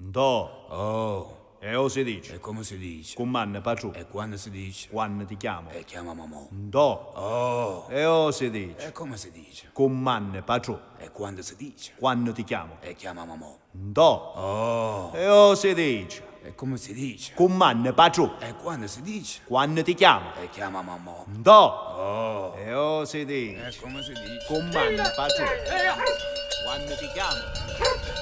Do. Oh. E o si dice? E come si dice? Cumman patru. E quando si dice? Quando ti chiamo? E chiama mamma. Do. Oh. E o si dice? E come si dice? Cumman patru. E quando si dice? Quando ti chiamo? E chiama mamma. Do. Oh. E o si dice? E come si dice? Cumman patru. E quando si dice? Quando ti chiamo? E chiama mamma. Do. Oh. E o si dice? E come si dice? Cumman patru. Quando ti chiamo?